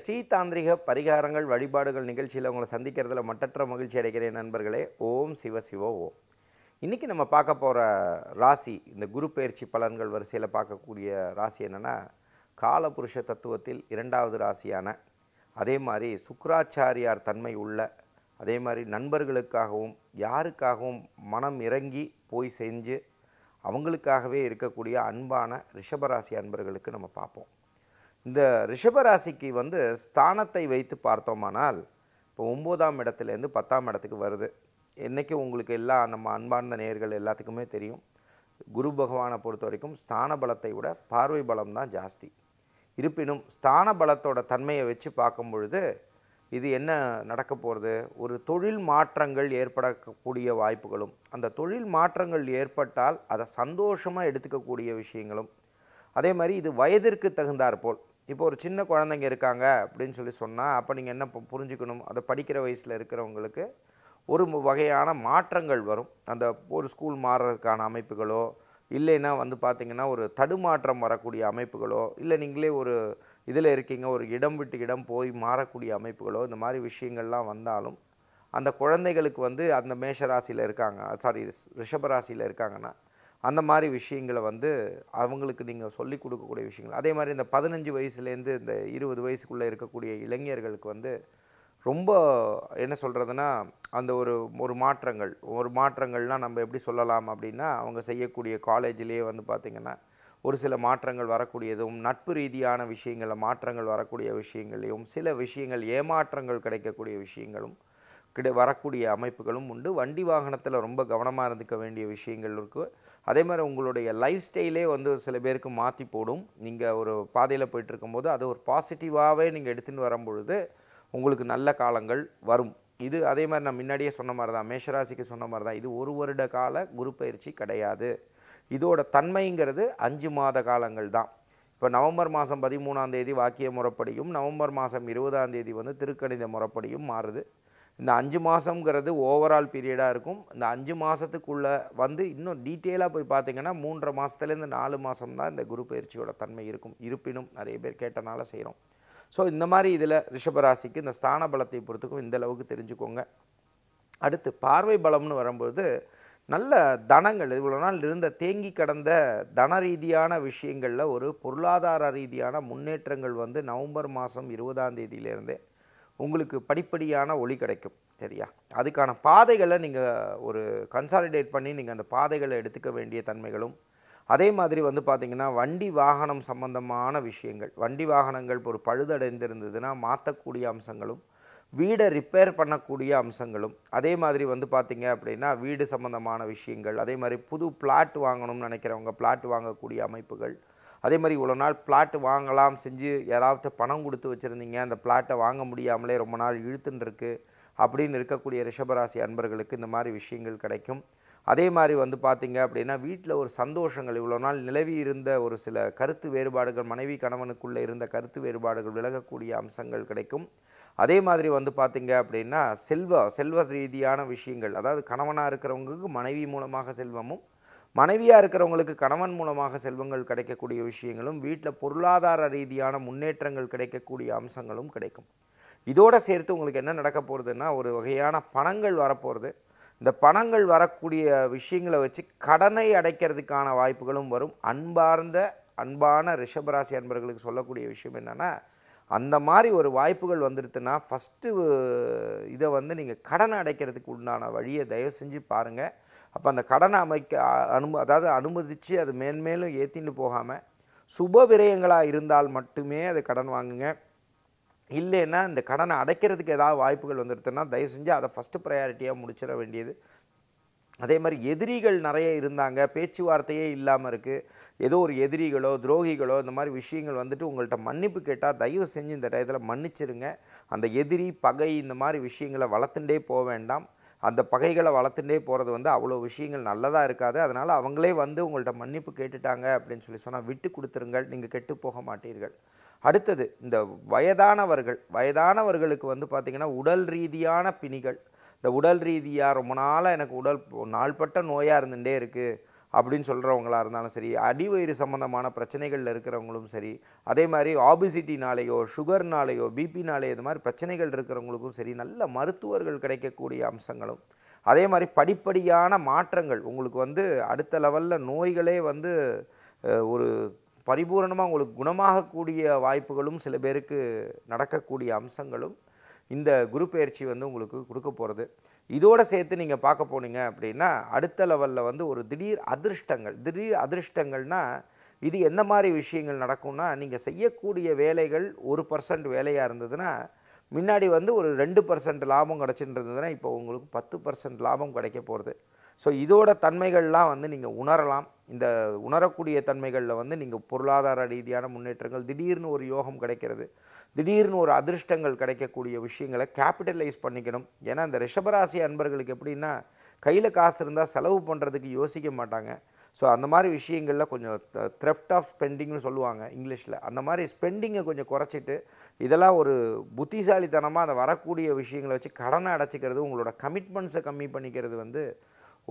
ஸ்ரீ தாந்திரிக பரிகாரங்கள் வழிபாடுகள் நிகழ்ச்சியில் உங்களை சந்திக்கிறதுல மட்டற்ற மகிழ்ச்சி அடைகிறேன் நண்பர்களே ஓம் சிவ சிவ ஓம் இன்றைக்கி நம்ம பார்க்க போகிற ராசி இந்த குரு பயிற்சி பலன்கள் வரிசையில் பார்க்கக்கூடிய ராசி என்னென்னா காலபுருஷ தத்துவத்தில் இரண்டாவது ராசியான அதே மாதிரி சுக்கராச்சாரியார் தன்மை உள்ள அதே மாதிரி நண்பர்களுக்காகவும் யாருக்காகவும் மனம் இறங்கி போய் செஞ்சு அவங்களுக்காகவே இருக்கக்கூடிய அன்பான ரிஷபராசி அன்பர்களுக்கு நம்ம பார்ப்போம் இந்த ரிஷபராசிக்கு வந்து ஸ்தானத்தை வைத்து பார்த்தோமானால் இப்போ ஒம்போதாம் இடத்துலேருந்து பத்தாம் இடத்துக்கு வருது என்றைக்கு உங்களுக்கு எல்லா நம்ம அன்பார்ந்த நேர்கள் எல்லாத்துக்குமே தெரியும் குரு பகவானை பொறுத்த வரைக்கும் ஸ்தான பலத்தை விட பார்வை பலம் தான் ஜாஸ்தி இருப்பினும் ஸ்தான பலத்தோட தன்மையை வச்சு பார்க்கும் பொழுது இது என்ன நடக்க போகிறது ஒரு தொழில் மாற்றங்கள் ஏற்படக்கூடிய வாய்ப்புகளும் அந்த தொழில் மாற்றங்கள் ஏற்பட்டால் அதை சந்தோஷமாக எடுத்துக்கக்கூடிய விஷயங்களும் அதே மாதிரி இது வயதிற்கு தகுந்தாற்போல் இப்போ ஒரு சின்ன குழந்தைங்க இருக்காங்க அப்படின்னு சொல்லி சொன்னால் அப்போ நீங்கள் என்ன புரிஞ்சுக்கணும் அதை படிக்கிற வயசில் இருக்கிறவங்களுக்கு ஒரு வகையான மாற்றங்கள் வரும் அந்த ஒரு ஸ்கூல் மாறுறதுக்கான அமைப்புகளோ இல்லைன்னா வந்து பார்த்திங்கன்னா ஒரு தடுமாற்றம் வரக்கூடிய அமைப்புகளோ இல்லை நீங்களே ஒரு இதில் இருக்கீங்க ஒரு இடம் விட்டு இடம் போய் மாறக்கூடிய அமைப்புகளோ இந்த மாதிரி விஷயங்கள்லாம் வந்தாலும் அந்த குழந்தைகளுக்கு வந்து அந்த மேஷராசியில் இருக்காங்க சாரி ரிஷபராசியில் இருக்காங்கன்னா அந்த மாதிரி விஷயங்களை வந்து அவங்களுக்கு நீங்கள் சொல்லி கொடுக்கக்கூடிய விஷயங்கள் அதே மாதிரி இந்த பதினஞ்சு வயசுலேருந்து இந்த இருபது வயசுக்குள்ளே இருக்கக்கூடிய இளைஞர்களுக்கு வந்து ரொம்ப என்ன சொல்கிறதுனா அந்த ஒரு ஒரு மாற்றங்கள் ஒரு மாற்றங்கள்லாம் நம்ம எப்படி சொல்லலாம் அப்படின்னா அவங்க செய்யக்கூடிய காலேஜ்லேயே வந்து பார்த்திங்கன்னா ஒரு சில மாற்றங்கள் வரக்கூடியதும் நட்பு ரீதியான விஷயங்களில் மாற்றங்கள் வரக்கூடிய விஷயங்களையும் சில விஷயங்கள் ஏமாற்றங்கள் கிடைக்கக்கூடிய விஷயங்களும் கிடை வரக்கூடிய அமைப்புகளும் உண்டு வண்டி வாகனத்தில் ரொம்ப கவனமாக இருந்துக்க வேண்டிய விஷயங்கள் இருக்குது அதே மாதிரி உங்களுடைய லைஃப் ஸ்டைலே வந்து சில பேருக்கு மாற்றி போடும் நீங்கள் ஒரு பாதையில் போயிட்டுருக்கும்போது அது ஒரு பாசிட்டிவாகவே நீங்கள் எடுத்துகிட்டு வரும்பொழுது உங்களுக்கு நல்ல காலங்கள் வரும் இது அதே மாதிரி நான் முன்னாடியே சொன்ன மாதிரி தான் மேஷராசிக்கு சொன்ன மாதிரி தான் இது ஒரு வருட கால குரு பயிற்சி கிடையாது இதோட தன்மைங்கிறது அஞ்சு மாத காலங்கள் தான் இப்போ நவம்பர் மாதம் பதிமூணாம் தேதி வாக்கிய முறைப்படியும் நவம்பர் மாதம் இருபதாம் தேதி வந்து திருக்கணித முறைப்படியும் மாறுது இந்த அஞ்சு மாதங்கிறது ஓவரால் பீரியடாக இருக்கும் இந்த அஞ்சு மாதத்துக்குள்ளே வந்து இன்னும் டீட்டெயிலாக போய் பார்த்திங்கன்னா மூன்றரை மாதத்துலேருந்து நாலு மாதம் தான் இந்த குரு பயிற்சியோட தன்மை இருக்கும் இருப்பினும் நிறைய பேர் கேட்டனால செய்கிறோம் ஸோ இந்த மாதிரி இதில் ரிஷபராசிக்கு இந்த ஸ்தான பலத்தை பொறுத்துக்கும் இந்த அளவுக்கு தெரிஞ்சுக்கோங்க அடுத்து பார்வை பலம்னு வரும்போது நல்ல தனங்கள் இவ்வளோ நாள் இருந்த தேங்கி கடந்த தன ரீதியான விஷயங்களில் ஒரு பொருளாதார ரீதியான முன்னேற்றங்கள் வந்து நவம்பர் மாதம் இருபதாம் தேதியிலேருந்தே உங்களுக்கு படிப்படியான ஒளி கிடைக்கும் சரியா அதுக்கான பாதைகளை நீங்கள் ஒரு கன்சாலிடேட் பண்ணி நீங்கள் அந்த பாதைகளை எடுத்துக்க வேண்டிய தன்மைகளும் அதே மாதிரி வந்து பார்த்திங்கன்னா வண்டி வாகனம் சம்பந்தமான விஷயங்கள் வண்டி வாகனங்கள் ஒரு பழுதடைந்திருந்ததுன்னா மாற்றக்கூடிய அம்சங்களும் வீடை ரிப்பேர் பண்ணக்கூடிய அம்சங்களும் அதே மாதிரி வந்து பார்த்திங்க அப்படின்னா வீடு சம்மந்தமான விஷயங்கள் அதே மாதிரி புது பிளாட் வாங்கணும்னு நினைக்கிறவங்க பிளாட் வாங்கக்கூடிய அமைப்புகள் அதே மாதிரி இவ்வளோ நாள் பிளாட்டு வாங்கலாம் செஞ்சு யாராவது பணம் கொடுத்து வச்சுருந்தீங்க அந்த பிளாட்டை வாங்க முடியாமலே ரொம்ப நாள் இழுத்துன்னு இருக்குது அப்படின்னு இருக்கக்கூடிய ரிஷபராசி அன்பர்களுக்கு இந்த மாதிரி விஷயங்கள் கிடைக்கும் அதே மாதிரி வந்து பார்த்திங்க அப்படின்னா வீட்டில் ஒரு சந்தோஷங்கள் இவ்வளோ நாள் நிலவி இருந்த ஒரு சில கருத்து வேறுபாடுகள் மனைவி கணவனுக்குள்ளே இருந்த கருத்து வேறுபாடுகள் விலகக்கூடிய அம்சங்கள் கிடைக்கும் அதே மாதிரி வந்து பார்த்திங்க அப்படின்னா செல்வ செல்வ ரீதியான விஷயங்கள் அதாவது கணவனாக இருக்கிறவங்களுக்கு மனைவி மூலமாக செல்வமும் மனைவியாக இருக்கிறவங்களுக்கு கணவன் மூலமாக செல்வங்கள் கிடைக்கக்கூடிய விஷயங்களும் வீட்டில் பொருளாதார ரீதியான முன்னேற்றங்கள் கிடைக்கக்கூடிய அம்சங்களும் கிடைக்கும் இதோடு சேர்த்து உங்களுக்கு என்ன நடக்க போகிறதுன்னா ஒரு வகையான பணங்கள் வரப்போகிறது இந்த பணங்கள் வரக்கூடிய விஷயங்களை வச்சு கடனை அடைக்கிறதுக்கான வாய்ப்புகளும் வரும் அன்பார்ந்த அன்பான ரிஷபராசி அன்பர்களுக்கு சொல்லக்கூடிய விஷயம் என்னென்னா அந்த மாதிரி ஒரு வாய்ப்புகள் வந்துடுதுன்னா ஃபஸ்ட்டு இதை வந்து நீங்கள் கடனை அடைக்கிறதுக்கு உண்டான வழியை தயவு செஞ்சு பாருங்கள் அப்போ அந்த கடனை அமைக்க அனும அதாவது அனுமதித்து அது மேன்மேலும் ஏற்றின்னு போகாமல் சுப விரயங்களாக இருந்தால் மட்டுமே அது கடன் வாங்குங்க இல்லைன்னா இந்த கடனை அடைக்கிறதுக்கு ஏதாவது வாய்ப்புகள் வந்துடுதுன்னா தயவு செஞ்சு அதை ஃபஸ்ட்டு ப்ரையாரிட்டியாக முடிச்சிட வேண்டியது அதே மாதிரி எதிரிகள் நிறைய இருந்தாங்க பேச்சுவார்த்தையே இல்லாமல் இருக்குது ஏதோ ஒரு எதிரிகளோ துரோகிகளோ இந்த மாதிரி விஷயங்கள் வந்துட்டு உங்கள்கிட்ட மன்னிப்பு கேட்டால் தயவு செஞ்சு இந்த டயத்தில் மன்னிச்சிருங்க அந்த எதிரி பகை இந்த மாதிரி விஷயங்களை வளர்த்துட்டே போக வேண்டாம் அந்த பகைகளை வளர்த்துட்டே போகிறது வந்து அவ்வளோ விஷயங்கள் நல்லதாக இருக்காது அதனால் அவங்களே வந்து உங்கள்கிட்ட மன்னிப்பு கேட்டுட்டாங்க அப்படின்னு சொல்லி சொன்னால் விட்டு கொடுத்துருங்கள் நீங்கள் கெட்டு போக மாட்டீர்கள் அடுத்தது இந்த வயதானவர்கள் வயதானவர்களுக்கு வந்து பார்த்திங்கன்னா உடல் ரீதியான பிணிகள் இந்த உடல் ரீதியாக ரொம்ப நாளாக எனக்கு உடல் நாள்பட்ட நோயாக இருந்துகிட்டே இருக்குது அப்படின்னு சொல்கிறவங்களாக இருந்தாலும் சரி அடிவயிறு சம்மந்தமான பிரச்சனைகளில் இருக்கிறவங்களும் சரி அதே மாதிரி ஆபிசிட்டினாலேயோ சுகர்னாலேயோ பிபினாலேயோ இது மாதிரி பிரச்சனைகள் இருக்கிறவங்களுக்கும் சரி நல்ல மருத்துவர்கள் கிடைக்கக்கூடிய அம்சங்களும் அதே மாதிரி படிப்படியான மாற்றங்கள் உங்களுக்கு வந்து அடுத்த லெவலில் நோய்களே வந்து ஒரு பரிபூரணமாக உங்களுக்கு குணமாகக்கூடிய வாய்ப்புகளும் சில பேருக்கு நடக்கக்கூடிய அம்சங்களும் இந்த குரு பயிற்சி வந்து உங்களுக்கு கொடுக்க போகிறது இதோடு சேர்த்து நீங்கள் பார்க்க போனீங்க அப்படின்னா அடுத்த லெவலில் வந்து ஒரு திடீர் அதிர்ஷ்டங்கள் திடீர் அதிர்ஷ்டங்கள்னா இது எந்த மாதிரி விஷயங்கள் நடக்கும்னா நீங்கள் செய்யக்கூடிய வேலைகள் ஒரு பர்சன்ட் வேலையாக இருந்ததுன்னா முன்னாடி வந்து ஒரு ரெண்டு பர்சன்ட் லாபம் கிடச்சின்னு இருந்ததுன்னா இப்போ உங்களுக்கு பத்து பர்சன்ட் லாபம் கிடைக்க போகிறது ஸோ இதோட தன்மைகள்லாம் வந்து நீங்கள் உணரலாம் இந்த உணரக்கூடிய தன்மைகளில் வந்து நீங்கள் பொருளாதார ரீதியான முன்னேற்றங்கள் திடீர்னு ஒரு யோகம் கிடைக்கிறது திடீர்னு ஒரு அதிர்ஷ்டங்கள் கிடைக்கக்கூடிய விஷயங்களை கேபிட்டலைஸ் பண்ணிக்கணும் ஏன்னா இந்த ரிஷபராசி அன்பர்களுக்கு எப்படின்னா கையில் காசு இருந்தால் செலவு பண்ணுறதுக்கு யோசிக்க மாட்டாங்க ஸோ அந்த மாதிரி விஷயங்களில் கொஞ்சம் த்ரெஃப்ட் ஆஃப் ஸ்பெண்டிங்னு சொல்லுவாங்க இங்கிலீஷில் அந்த மாதிரி ஸ்பெண்டிங்கை கொஞ்சம் குறைச்சிட்டு இதெல்லாம் ஒரு புத்திசாலித்தனமாக அந்த வரக்கூடிய விஷயங்களை வச்சு கடனை அடைச்சிக்கிறது உங்களோட கமிட்மெண்ட்ஸை கம்மி பண்ணிக்கிறது வந்து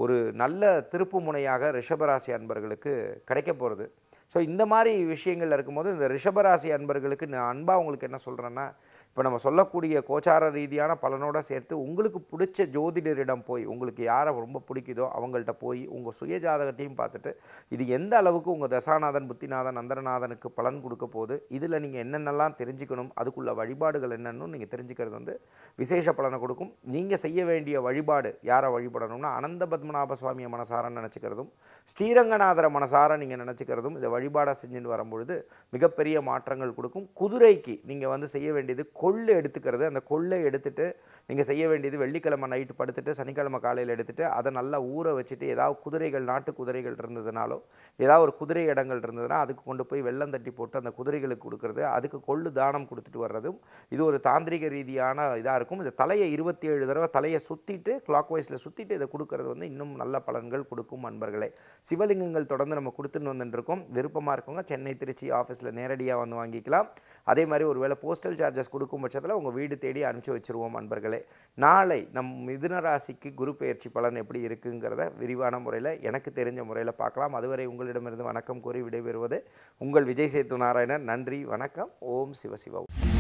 ஒரு நல்ல திருப்பு முனையாக ரிஷபராசி அன்பர்களுக்கு கிடைக்க போகிறது ஸோ இந்த மாதிரி விஷயங்கள் இருக்கும்போது இந்த ரிஷபராசி அன்பர்களுக்கு நான் அன்பாக உங்களுக்கு என்ன சொல்கிறேன்னா இப்போ நம்ம சொல்லக்கூடிய கோச்சார ரீதியான பலனோட சேர்த்து உங்களுக்கு பிடிச்ச ஜோதிடரிடம் போய் உங்களுக்கு யாரை ரொம்ப பிடிக்குதோ அவங்கள்ட்ட போய் உங்கள் சுய ஜாதகத்தையும் பார்த்துட்டு இது எந்த அளவுக்கு உங்கள் தசாநாதன் புத்திநாதன் அந்தரநாதனுக்கு பலன் கொடுக்க போது இதில் நீங்கள் என்னென்னலாம் தெரிஞ்சுக்கணும் அதுக்குள்ள வழிபாடுகள் என்னென்னு நீங்கள் தெரிஞ்சுக்கிறது வந்து விசேஷ பலனை கொடுக்கும் நீங்கள் செய்ய வேண்டிய வழிபாடு யாரை வழிபடணும்னா அனந்த பத்மநாப சுவாமியை மனசாரன்னு நினச்சிக்கிறதும் ஸ்ரீரங்கநாதரை மனசார நீங்கள் நினச்சிக்கிறதும் இதை வழிபாடாக செஞ்சுட்டு வரும்பொழுது மிகப்பெரிய மாற்றங்கள் கொடுக்கும் குதிரைக்கு நீங்கள் வந்து செய்ய வேண்டியது கொள்ளு எடுத்துக்கிறது அந்த கொள்ளை எடுத்துகிட்டு நீங்கள் செய்ய வேண்டியது வெள்ளிக்கிழமை நைட்டு படுத்துட்டு சனிக்கிழமை காலையில் எடுத்துகிட்டு அதை நல்லா ஊற வச்சுட்டு ஏதாவது குதிரைகள் நாட்டு குதிரைகள் இருந்ததுனாலோ ஏதாவது ஒரு குதிரை இடங்கள் இருந்ததுன்னா அதுக்கு கொண்டு போய் வெள்ளம் தட்டி போட்டு அந்த குதிரைகளுக்கு கொடுக்குறது அதுக்கு கொள்ளு தானம் கொடுத்துட்டு வர்றதும் இது ஒரு தாந்திரிக ரீதியான இதாக இருக்கும் இந்த தலையை இருபத்தி ஏழு தடவை தலையை சுற்றிட்டு கிளாக் வைஸில் சுற்றிட்டு இதை கொடுக்கறது வந்து இன்னும் நல்ல பலன்கள் கொடுக்கும் அன்பர்களே சிவலிங்கங்கள் தொடர்ந்து நம்ம கொடுத்துன்னு வந்துட்டுருக்கோம் விருப்பமாக இருக்கவங்க சென்னை திருச்சி ஆஃபீஸில் நேரடியாக வந்து வாங்கிக்கலாம் அதே மாதிரி ஒரு போஸ்டல் சார்ஜஸ் கொடுக்க கொடுக்கும் பட்சத்தில் உங்கள் வீடு தேடி அனுப்பிச்சி வச்சுருவோம் நண்பர்களே நாளை நம் மிதுன குரு பயிற்சி பலன் எப்படி இருக்குங்கிறத விரிவான முறையில் எனக்கு தெரிஞ்ச முறையில் பார்க்கலாம் அதுவரை உங்களிடமிருந்து வணக்கம் கூறி விடைபெறுவது உங்கள் விஜய் சேத்து நாராயணன் நன்றி வணக்கம் ஓம் சிவசிவம்